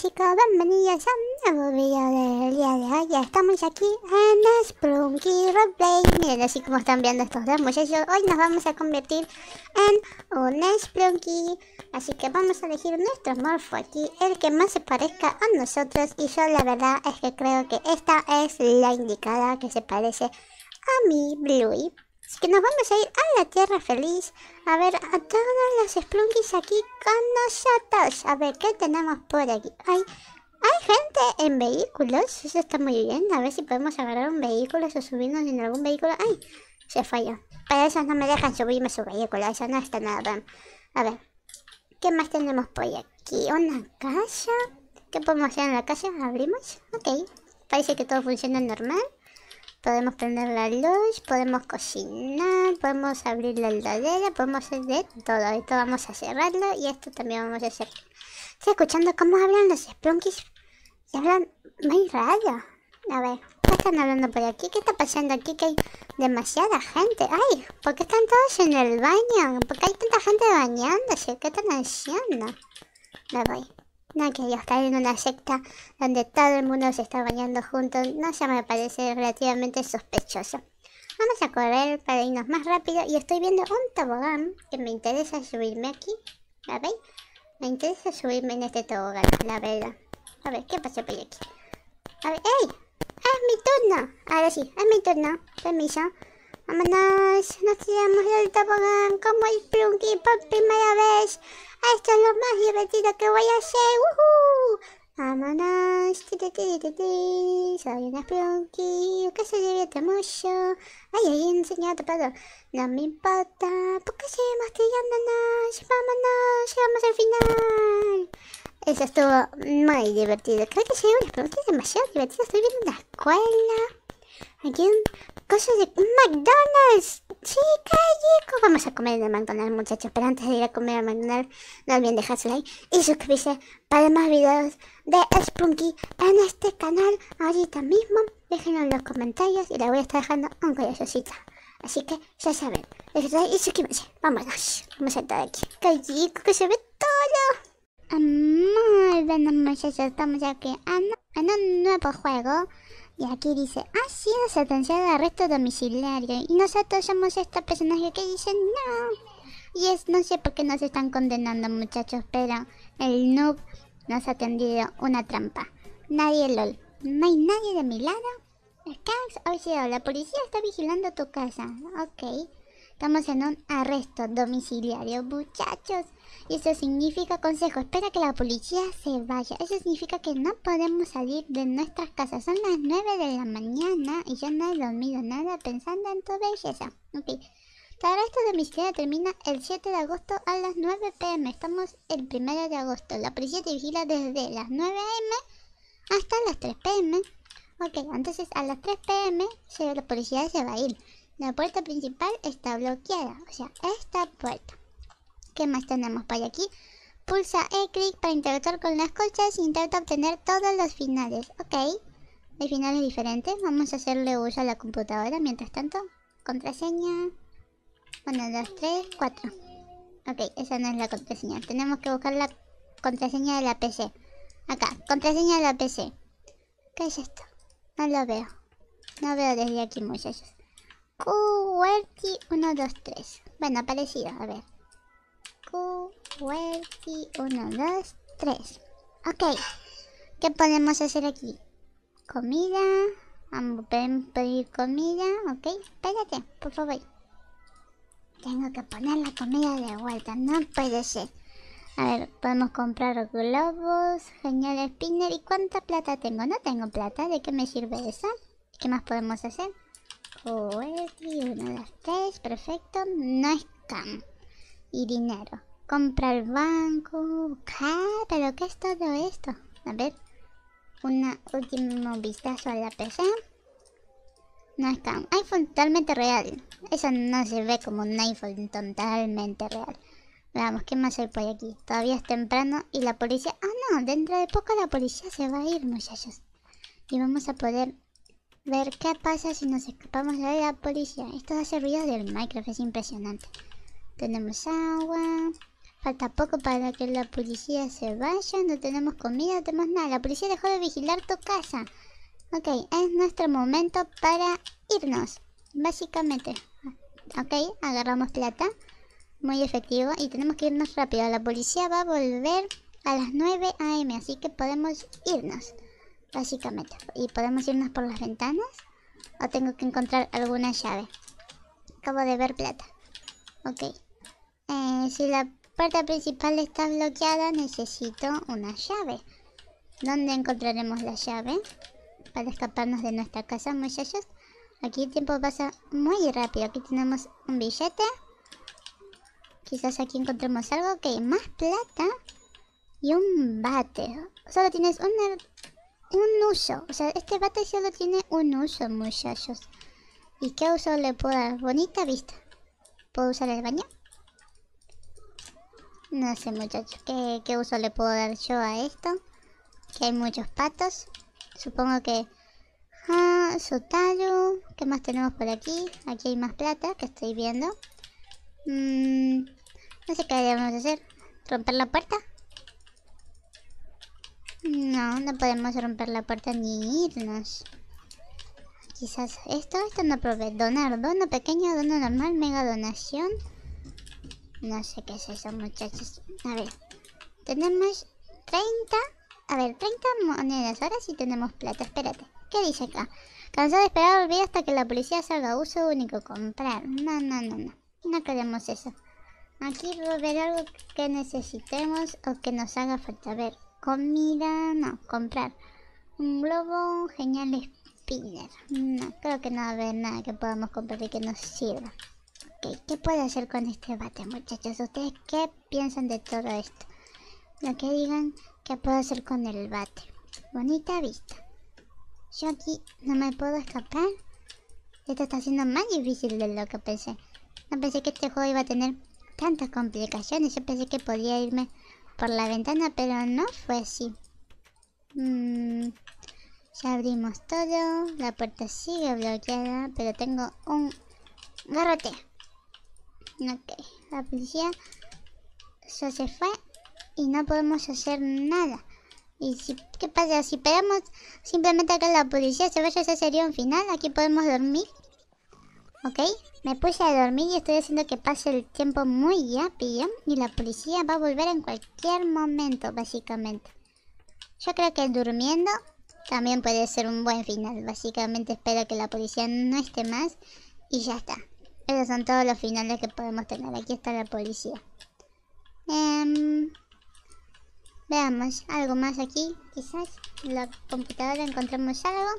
chicos, bienvenidos a un nuevo video del día de hoy Estamos aquí en Sprunky Roleplay Miren así como están viendo estos dos muchachos Hoy nos vamos a convertir en un Sprunky Así que vamos a elegir nuestro morfo aquí El que más se parezca a nosotros Y yo la verdad es que creo que esta es la indicada que se parece a mi Bluey Así que nos vamos a ir a la Tierra Feliz a ver a todos los Splunkies aquí con nosotros. A ver qué tenemos por aquí. Hay, hay gente en vehículos, eso está muy bien. A ver si podemos agarrar un vehículo o subirnos en algún vehículo. ¡Ay! Se falló. para eso no me dejan subirme su vehículo, eso no está nada bien. A ver, ¿qué más tenemos por aquí? Una casa. ¿Qué podemos hacer en la casa? ¿Abrimos? Ok. Parece que todo funciona normal. Podemos prender la luz, podemos cocinar, podemos abrir la heladera, podemos hacer de todo. Esto vamos a cerrarlo y esto también vamos a hacer. Estoy escuchando cómo hablan los Splunkies. Y hablan muy raro. A ver, ¿qué están hablando por aquí? ¿Qué está pasando aquí? Que hay demasiada gente. ¡Ay! ¿Por qué están todos en el baño? ¿Por qué hay tanta gente bañándose? ¿Qué están haciendo? Me voy. No quería estar en una secta donde todo el mundo se está bañando juntos, no se me parece relativamente sospechoso. Vamos a correr para irnos más rápido y estoy viendo un tobogán que me interesa subirme aquí. ¿La veis? Me interesa subirme en este tobogán, la verdad. A ver, ¿qué pasa por aquí? A ver, ¡ey! ¡Es mi turno! Ahora sí, es mi turno. Permiso. Vámonos, nos tiramos del tobogán como el Plunky por primera vez. Esto es lo más divertido que voy a hacer. ¡Woohoo! Vámonos, ti, ti, ti, soy una Spelunky, que se divierte mucho. Ay, ay, enseñado, pero no me importa, porque seguimos tirándonos. Vámonos, llegamos al final. Eso estuvo muy divertido. Creo que llegó una preguntas demasiado divertidas. Estoy viendo una escuela. Aquí, un... cosas de McDonald's chica, Vamos a comer en el McDonald's, muchachos. Pero antes de ir a comer al McDonald's, no olviden dejar su like y suscribirse para más videos de Spunky en este canal. Ahorita mismo, déjenlo en los comentarios y les voy a estar dejando un corazoncito. Así que ya saben, like y suscríbanse. Vámonos, vamos a estar aquí. ¡Qué que se ve todo! Ah, muy bueno, muchachos, estamos aquí ah, en un nuevo juego. Y aquí dice, ah, ha sido sentenciado a arresto domiciliario. Y nosotros somos esta personaje que dice, no. Y es, no sé por qué nos están condenando muchachos, pero el noob nos ha tendido una trampa. Nadie LOL. No hay nadie de mi lado. Skanks, oye, la policía está vigilando tu casa. Ok. Estamos en un arresto domiciliario, muchachos. Y eso significa, consejo, espera que la policía se vaya. Eso significa que no podemos salir de nuestras casas. Son las 9 de la mañana y yo no he dormido nada pensando en tu belleza. Ok. El arresto domiciliario termina el 7 de agosto a las 9 pm. Estamos el 1 de agosto. La policía te vigila desde las 9 am hasta las 3 pm. Ok, entonces a las 3 pm la policía se va a ir. La puerta principal está bloqueada, o sea, esta puerta. ¿Qué más tenemos para aquí? Pulsa e clic para interactuar con las colchas e intenta obtener todos los finales. Ok, hay finales diferentes. Vamos a hacerle uso a la computadora mientras tanto. Contraseña. 1, 2, 3, 4. Ok, esa no es la contraseña. Tenemos que buscar la contraseña de la PC. Acá, contraseña de la PC. ¿Qué es esto? No lo veo. No veo desde aquí, muchachos. QWERTY 1, 2, 3. Bueno, parecido, a ver. QWERTY 1, 2, 3. Ok. ¿Qué podemos hacer aquí? Comida. Vamos pedir comida. Ok, espérate, por favor. Tengo que poner la comida de vuelta, no puede ser. A ver, podemos comprar globos, genial spinner. ¿Y cuánta plata tengo? No tengo plata, ¿de qué me sirve eso? ¿Qué más podemos hacer? uno de las tres, perfecto. No es cam Y dinero. Compra el banco. pero ¿qué es todo esto? A ver. Un último vistazo a la PC. No es cam iPhone totalmente real. Eso no se ve como un iPhone totalmente real. Veamos, ¿qué más hay por aquí? Todavía es temprano y la policía... Ah, no, dentro de poco la policía se va a ir, muchachos. Y vamos a poder ver qué pasa si nos escapamos de la policía. Esto hace ruido del Minecraft, es impresionante. Tenemos agua. Falta poco para que la policía se vaya. No tenemos comida, no tenemos nada. La policía dejó de vigilar tu casa. Ok, es nuestro momento para irnos. Básicamente. Ok, agarramos plata. Muy efectivo. Y tenemos que irnos rápido. La policía va a volver a las 9 am. Así que podemos irnos básicamente. Y podemos irnos por las ventanas. O tengo que encontrar alguna llave. Acabo de ver plata. Ok. Eh, si la puerta principal está bloqueada, necesito una llave. ¿Dónde encontraremos la llave? Para escaparnos de nuestra casa, muchachos. Aquí el tiempo pasa muy rápido. Aquí tenemos un billete. Quizás aquí encontremos algo. Ok, más plata. Y un bate. Solo tienes una un uso. O sea, este bate solo tiene un uso, muchachos. ¿Y qué uso le puedo dar? Bonita vista. ¿Puedo usar el baño? No sé, muchachos. ¿Qué, uso le puedo dar yo a esto? Que hay muchos patos. Supongo que... Ah, su tallo. ¿Qué más tenemos por aquí? Aquí hay más plata que estoy viendo. Mm, no sé qué debemos hacer. ¿Romper la puerta? No, no podemos romper la puerta ni irnos. Quizás esto, esto no provee. Donar, dono pequeño, dono normal, mega donación. No sé qué es eso, muchachos. A ver, tenemos 30... A ver, 30 monedas. Ahora sí tenemos plata. Espérate. ¿Qué dice acá? Cansado de esperar, olvida hasta que la policía salga. Uso único, comprar. No, no, no, no. No queremos eso. Aquí va a haber algo que necesitemos o que nos haga falta. A ver, Comida, no, comprar. Un globo, genial spinner. No, creo que no va a haber nada que podamos comprar y que nos sirva. Ok, ¿qué puedo hacer con este bate, muchachos? ¿Ustedes qué piensan de todo esto? Lo que digan, ¿qué puedo hacer con el bate? Bonita vista. Yo aquí no me puedo escapar. Esto está siendo más difícil de lo que pensé. No pensé que este juego iba a tener tantas complicaciones. Yo pensé que podía irme por la ventana, pero no fue así. Mm, ya abrimos todo. La puerta sigue bloqueada, pero tengo un garrote. Ok, la policía ya se fue y no podemos hacer nada. ¿Y si, qué pasa? Si esperamos simplemente acá la policía se vaya, ese sería un final. Aquí podemos dormir. ¿ok? Me puse a dormir y estoy haciendo que pase el tiempo muy rápido y la policía va a volver en cualquier momento, básicamente. Yo creo que durmiendo también puede ser un buen final. Básicamente espero que la policía no esté más y ya está. Esos son todos los finales que podemos tener. Aquí está la policía. Em, veamos, algo más aquí. Quizás en la computadora encontramos algo.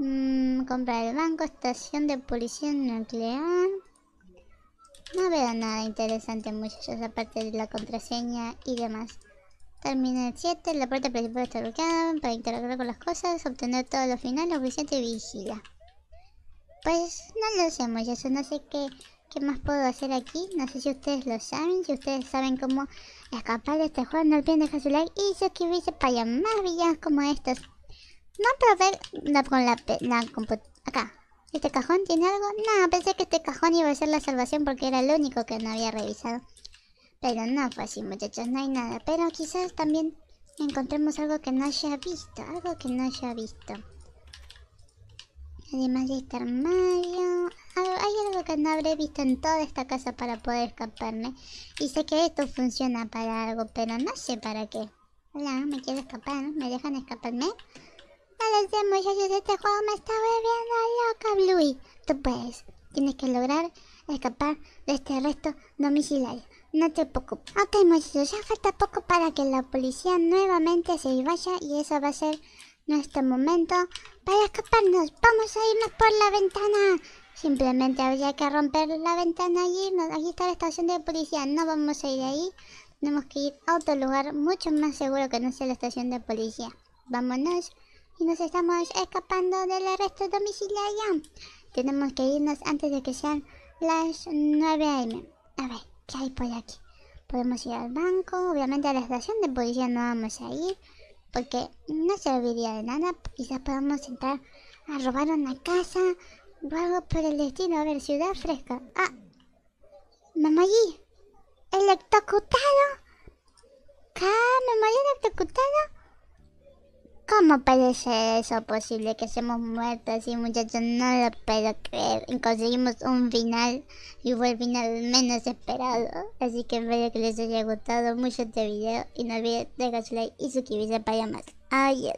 Mm, compra el banco, estación de policía nuclear. No veo nada interesante muchachos, aparte de la contraseña y demás. el 7, la puerta principal está bloqueada para interactuar con las cosas, obtener todos los finales, suficiente y vigila. Pues no lo sé muchachos, no sé qué, qué más puedo hacer aquí, no sé si ustedes lo saben, si ustedes saben cómo escapar de este juego, no olviden dejar su like y suscribirse para más villas como estos. No, pero ver, la, con la, la Acá. ¿Este cajón tiene algo? No, pensé que este cajón iba a ser la salvación porque era el único que no había revisado. Pero no fue así, muchachos, no hay nada. Pero quizás también encontremos algo que no haya visto. Algo que no haya visto. Además de este armario... Ah, hay algo que no habré visto en toda esta casa para poder escaparme. Y sé que esto funciona para algo, pero no sé para qué. Hola, me quiero escapar, ¿me dejan escaparme? los muchachos, este juego me está bebiendo loca, Bluey. Tú puedes. Tienes que lograr escapar de este arresto domiciliario. No te preocupes. Ok, muchachos, ya falta poco para que la policía nuevamente se vaya y eso va a ser nuestro momento para escaparnos. Vamos a irnos por la ventana. Simplemente habría que romper la ventana y irnos. Aquí está la estación de policía. No vamos a ir ahí. Tenemos que ir a otro lugar mucho más seguro que no sea la estación de policía. Vámonos y nos estamos escapando del arresto domiciliario. Tenemos que irnos antes de que sean las 9 am. A ver, ¿qué hay por aquí? Podemos ir al banco, obviamente a la estación de policía no vamos a ir porque no serviría de nada. Quizás podamos entrar a robar una casa o algo por el destino. A ver, ciudad fresca. Ah, mamá allí, electrocutado. ¿Qué? ¿Me ¿Cómo puede eso posible que seamos muertos y muchachos? No lo puedo creer. conseguimos un final y fue el final menos esperado. Así que espero que les haya gustado mucho este video y no olviden dejar su like y suscribirse para más. Adiós.